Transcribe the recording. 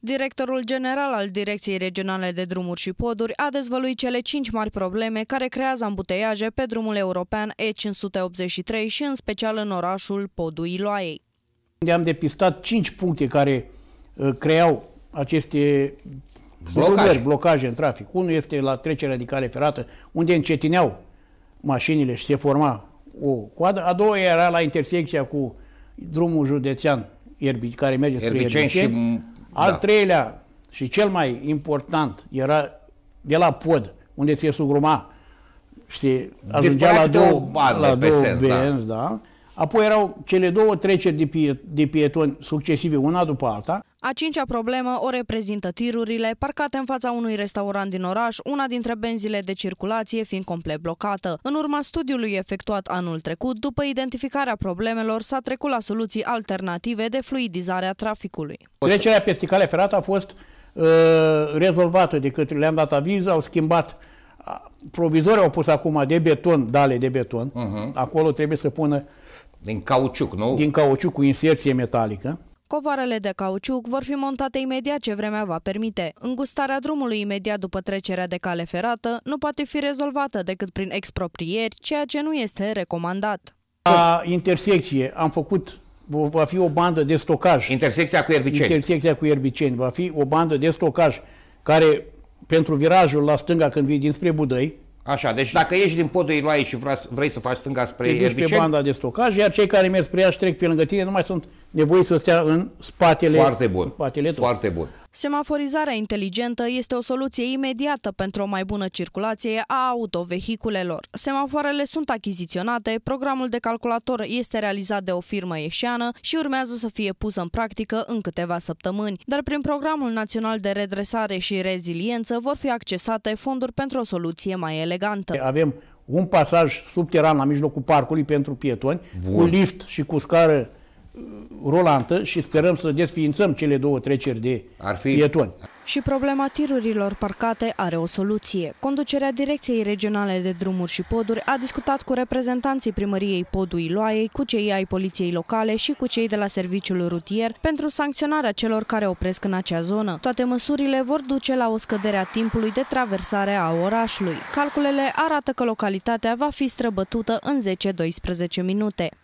Directorul general al Direcției Regionale de Drumuri și Poduri a dezvăluit cele cinci mari probleme care creează ambuteiaje pe drumul european E583 și în special în orașul Podul Iloaiei. Am depistat cinci puncte care uh, creau aceste blocaje. blocaje în trafic. Unul este la trecerea de cale ferată, unde încetineau mașinile și se forma o coadă. A doua era la intersecția cu drumul județean Ierbi, care merge spre Ierbicen. Și al da. treilea și cel mai important era de la pod, unde se sugruma și deci ajungea la două, la două sens, da. benzi, da. da. Apoi erau cele două treceri de, pie, de pietoni succesive, una după alta, a cincea problemă o reprezintă tirurile parcate în fața unui restaurant din oraș, una dintre benzile de circulație fiind complet blocată. În urma studiului efectuat anul trecut, după identificarea problemelor, s-a trecut la soluții alternative de fluidizare a traficului. Trecerea peste cale ferată a fost uh, rezolvată de către le-am dat aviz, au schimbat provizorii au pus acum de beton, dale de beton, uh mhm. -huh. acolo trebuie să pună din cauciuc, nu? Din cauciuc cu inserție metalică Covoarele de cauciuc vor fi montate imediat ce vremea va permite. Îngustarea drumului imediat după trecerea de cale ferată nu poate fi rezolvată decât prin exproprieri, ceea ce nu este recomandat. La intersecție am făcut va fi o bandă de stocaj. Intersecția cu Erbiceni. Intersecția cu Erbiceni. Va fi o bandă de stocaj care, pentru virajul la stânga când vii dinspre Budăi, Așa, deci dacă ieși din podul Iloaie și vrei, vrei să faci stânga spre Erbiceni... pe banda de stocaj, iar cei care merg spre ea și trec pe lângă tine nu mai sunt nevoie să stea în spatele, Foarte bun. spatele tău. Foarte bun. Semaforizarea inteligentă este o soluție imediată pentru o mai bună circulație a autovehiculelor. Semafoarele sunt achiziționate, programul de calculator este realizat de o firmă ieșeană și urmează să fie pus în practică în câteva săptămâni, dar prin Programul Național de Redresare și Reziliență vor fi accesate fonduri pentru o soluție mai elegantă. Avem un pasaj subteran la mijlocul parcului pentru pietoni, Bun. cu lift și cu scară rolantă și sperăm să desființăm cele două treceri de Ar fi... pietoni. Și problema tirurilor parcate are o soluție. Conducerea Direcției Regionale de Drumuri și Poduri a discutat cu reprezentanții primăriei Podui Loaiei, cu cei ai poliției locale și cu cei de la serviciul rutier pentru sancționarea celor care opresc în acea zonă. Toate măsurile vor duce la o scădere a timpului de traversare a orașului. Calculele arată că localitatea va fi străbătută în 10-12 minute.